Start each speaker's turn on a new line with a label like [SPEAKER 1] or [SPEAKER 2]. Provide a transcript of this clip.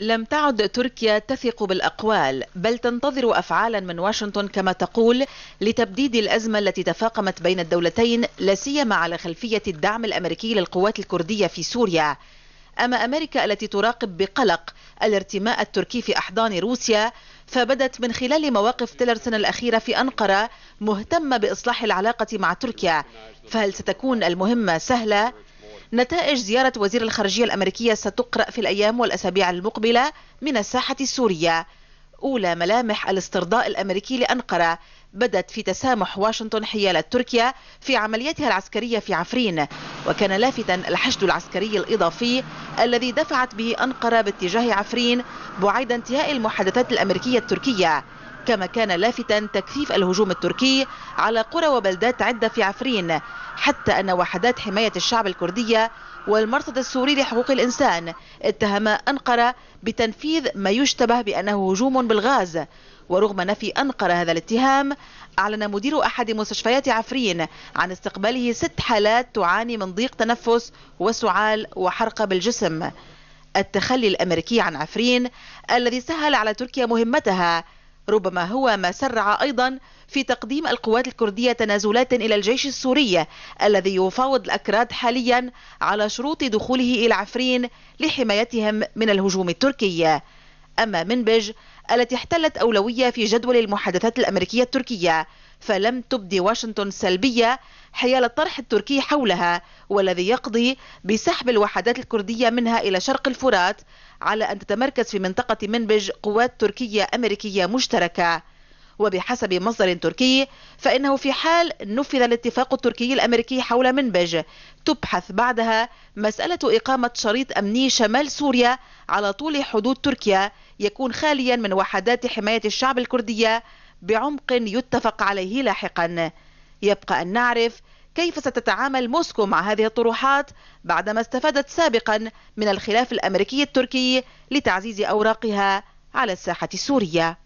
[SPEAKER 1] لم تعد تركيا تثق بالأقوال بل تنتظر أفعالا من واشنطن كما تقول لتبديد الأزمة التي تفاقمت بين الدولتين لا سيما على خلفية الدعم الأمريكي للقوات الكردية في سوريا أما أمريكا التي تراقب بقلق الارتماء التركي في أحضان روسيا فبدت من خلال مواقف تيلرسون الأخيرة في أنقرة مهتمة بإصلاح العلاقة مع تركيا فهل ستكون المهمة سهلة؟ نتائج زيارة وزير الخارجية الأمريكية ستقرأ في الأيام والأسابيع المقبلة من الساحة السورية أولى ملامح الاسترضاء الأمريكي لأنقرة بدت في تسامح واشنطن حيال تركيا في عملياتها العسكرية في عفرين وكان لافتا الحشد العسكري الإضافي الذي دفعت به أنقرة باتجاه عفرين بعيد انتهاء المحادثات الأمريكية التركية كما كان لافتا تكثيف الهجوم التركي على قرى وبلدات عدة في عفرين حتى أن وحدات حماية الشعب الكردية والمرصد السوري لحقوق الإنسان اتهم أنقرة بتنفيذ ما يشتبه بأنه هجوم بالغاز ورغم نفي أنقرة هذا الاتهام أعلن مدير أحد مستشفيات عفرين عن استقباله ست حالات تعاني من ضيق تنفس وسعال وحرقة بالجسم التخلي الأمريكي عن عفرين الذي سهل على تركيا مهمتها ربما هو ما سرع أيضا في تقديم القوات الكردية تنازلات إلى الجيش السوري الذي يفاوض الأكراد حاليا على شروط دخوله إلى عفرين لحمايتهم من الهجوم التركي أما منبج التي احتلت أولوية في جدول المحادثات الأمريكية التركية فلم تبدي واشنطن سلبية حيال الطرح التركي حولها والذي يقضي بسحب الوحدات الكردية منها إلى شرق الفرات على أن تتمركز في منطقة منبج قوات تركية أمريكية مشتركة وبحسب مصدر تركي فإنه في حال نفذ الاتفاق التركي الأمريكي حول منبج تبحث بعدها مسألة إقامة شريط أمني شمال سوريا على طول حدود تركيا يكون خاليا من وحدات حماية الشعب الكردية بعمق يتفق عليه لاحقا يبقى أن نعرف كيف ستتعامل موسكو مع هذه الطروحات بعدما استفادت سابقا من الخلاف الأمريكي التركي لتعزيز أوراقها على الساحة السورية